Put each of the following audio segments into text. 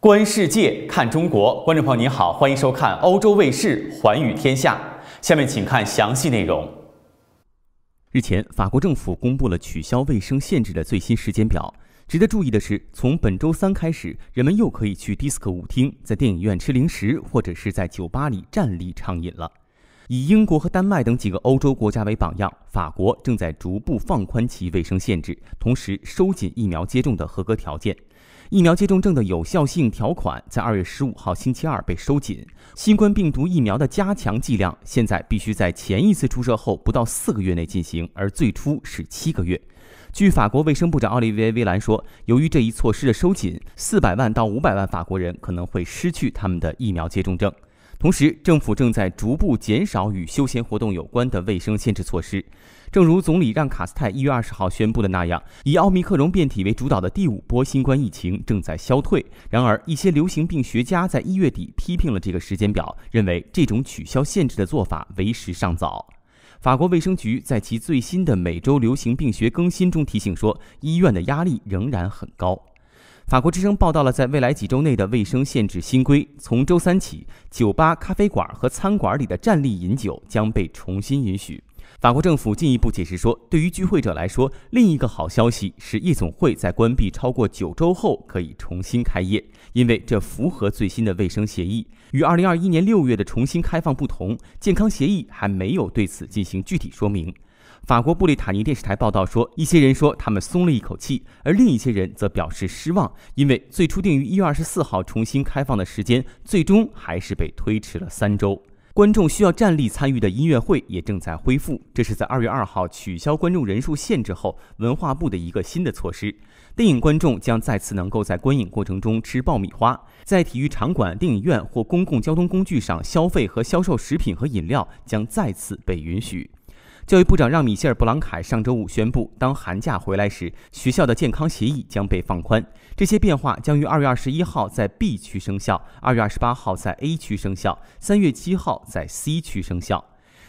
观世界，看中国。观众朋友您好，欢迎收看欧洲卫视《寰宇天下》。下面请看详细内容。日前，法国政府公布了取消卫生限制的最新时间表。值得注意的是，从本周三开始，人们又可以去迪斯科舞厅，在电影院吃零食，或者是在酒吧里站立畅饮了。以英国和丹麦等几个欧洲国家为榜样，法国正在逐步放宽其卫生限制，同时收紧疫苗接种的合格条件。疫苗接种证的有效性条款在二月十五号星期二被收紧。新冠病毒疫苗的加强剂量现在必须在前一次注射后不到四个月内进行，而最初是七个月。据法国卫生部长奥利维埃·威兰说，由于这一措施的收紧，四百万到五百万法国人可能会失去他们的疫苗接种证。同时，政府正在逐步减少与休闲活动有关的卫生限制措施。正如总理让·卡斯泰一月二十号宣布的那样，以奥密克戎变体为主导的第五波新冠疫情正在消退。然而，一些流行病学家在一月底批评了这个时间表，认为这种取消限制的做法为时尚早。法国卫生局在其最新的每周流行病学更新中提醒说，医院的压力仍然很高。法国之声报道了在未来几周内的卫生限制新规。从周三起，酒吧、咖啡馆和餐馆里的站立饮酒将被重新允许。法国政府进一步解释说，对于聚会者来说，另一个好消息是夜总会在关闭超过九周后可以重新开业，因为这符合最新的卫生协议。与2021年6月的重新开放不同，健康协议还没有对此进行具体说明。法国布里塔尼电视台报道说，一些人说他们松了一口气，而另一些人则表示失望，因为最初定于一月二十四号重新开放的时间，最终还是被推迟了三周。观众需要站立参与的音乐会也正在恢复，这是在二月二号取消观众人数限制后，文化部的一个新的措施。电影观众将再次能够在观影过程中吃爆米花，在体育场馆、电影院或公共交通工具上消费和销售食品和饮料将再次被允许。教育部长让米歇尔·布朗凯上周五宣布，当寒假回来时，学校的健康协议将被放宽。这些变化将于二月二十一号在 B 区生效，二月二十八号在 A 区生效，三月七号在 C 区生效。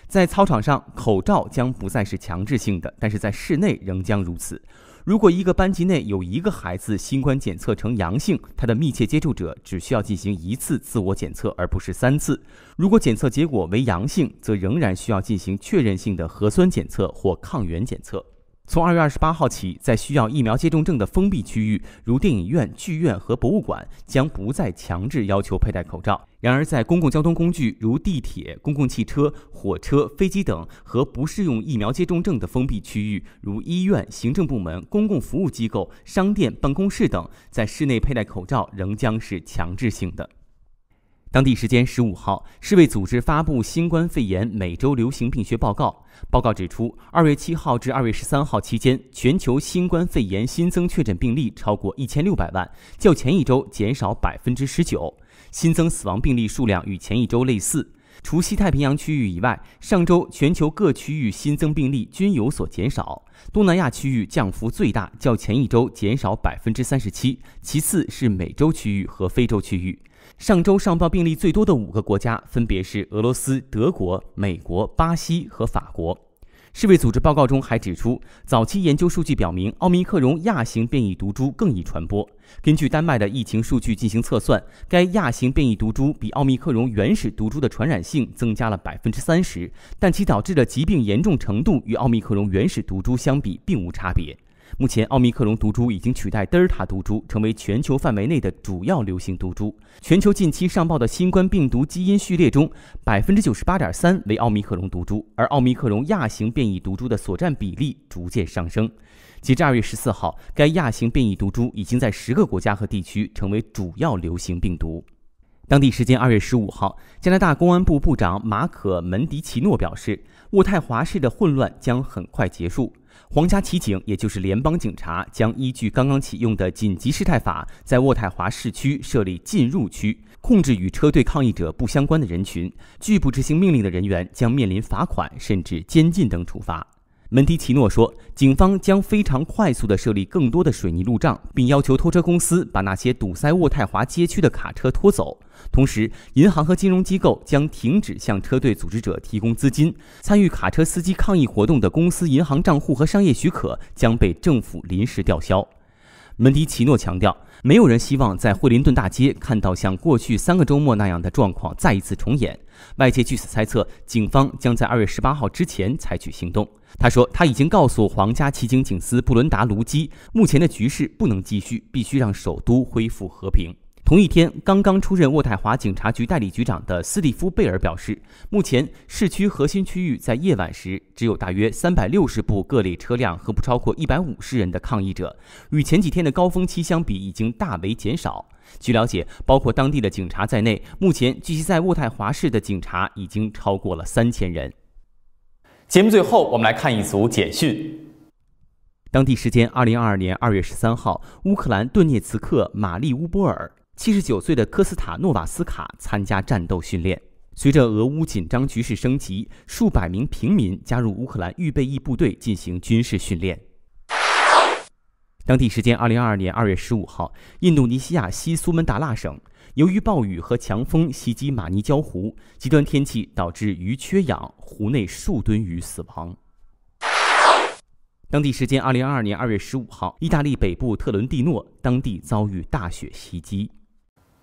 在操场上，口罩将不再是强制性的，但是在室内仍将如此。如果一个班级内有一个孩子新冠检测呈阳性，他的密切接触者只需要进行一次自我检测，而不是三次。如果检测结果为阳性，则仍然需要进行确认性的核酸检测或抗原检测。从二月二十八号起，在需要疫苗接种证的封闭区域，如电影院、剧院和博物馆，将不再强制要求佩戴口罩。然而，在公共交通工具，如地铁、公共汽车、火车、飞机等，和不适用疫苗接种证的封闭区域，如医院、行政部门、公共服务机构、商店、办公室等，在室内佩戴口罩仍将是强制性的。当地时间十五号，世卫组织发布新冠肺炎每周流行病学报告。报告指出，二月七号至二月十三号期间，全球新冠肺炎新增确诊病例超过一千六百万，较前一周减少百分之十九。新增死亡病例数量与前一周类似。除西太平洋区域以外，上周全球各区域新增病例均有所减少。东南亚区域降幅最大，较前一周减少百分之三十七。其次是美洲区域和非洲区域。上周上报病例最多的五个国家分别是俄罗斯、德国、美国、巴西和法国。世卫组织报告中还指出，早期研究数据表明，奥密克戎亚型变异毒株更易传播。根据丹麦的疫情数据进行测算，该亚型变异毒株比奥密克戎原始毒株的传染性增加了百分之三十，但其导致的疾病严重程度与奥密克戎原始毒株相比并无差别。目前，奥密克戎毒株已经取代德尔塔毒株，成为全球范围内的主要流行毒株。全球近期上报的新冠病毒基因序列中，百分之九十八点三为奥密克戎毒株，而奥密克戎亚型变异毒株的所占比例逐渐上升。截至二月十四号，该亚型变异毒株已经在十个国家和地区成为主要流行病毒。当地时间二月十五号，加拿大公安部部长马可门迪奇诺表示，渥太华市的混乱将很快结束。皇家骑警，也就是联邦警察，将依据刚刚启用的紧急事态法，在渥太华市区设立禁入区，控制与车队抗议者不相关的人群。拒不执行命令的人员将面临罚款甚至监禁等处罚。门迪奇诺说，警方将非常快速地设立更多的水泥路障，并要求拖车公司把那些堵塞渥太华街区的卡车拖走。同时，银行和金融机构将停止向车队组织者提供资金。参与卡车司机抗议活动的公司、银行账户和商业许可将被政府临时吊销。门迪奇诺强调。没有人希望在惠灵顿大街看到像过去三个周末那样的状况再一次重演。外界据此猜测，警方将在二月十八号之前采取行动。他说，他已经告诉皇家骑警警司布伦达·卢基，目前的局势不能继续，必须让首都恢复和平。同一天，刚刚出任渥太华警察局代理局长的斯蒂夫·贝尔表示，目前市区核心区域在夜晚时只有大约三百六十部各类车辆和不超过一百五十人的抗议者，与前几天的高峰期相比已经大为减少。据了解，包括当地的警察在内，目前聚集在渥太华市的警察已经超过了三千人。节目最后，我们来看一组简讯：当地时间二零二二年二月十三号，乌克兰顿涅茨克玛丽乌波尔。七十九岁的科斯塔诺瓦斯卡参加战斗训练。随着俄乌紧张局势升级，数百名平民加入乌克兰预备役部队进行军事训练。当地时间2022年2月15号，印度尼西亚西苏门答腊省，由于暴雨和强风袭击马尼礁湖，极端天气导致鱼缺氧，湖内数吨鱼死亡。当地时间2022年2月15号，意大利北部特伦蒂诺当地遭遇大雪袭击。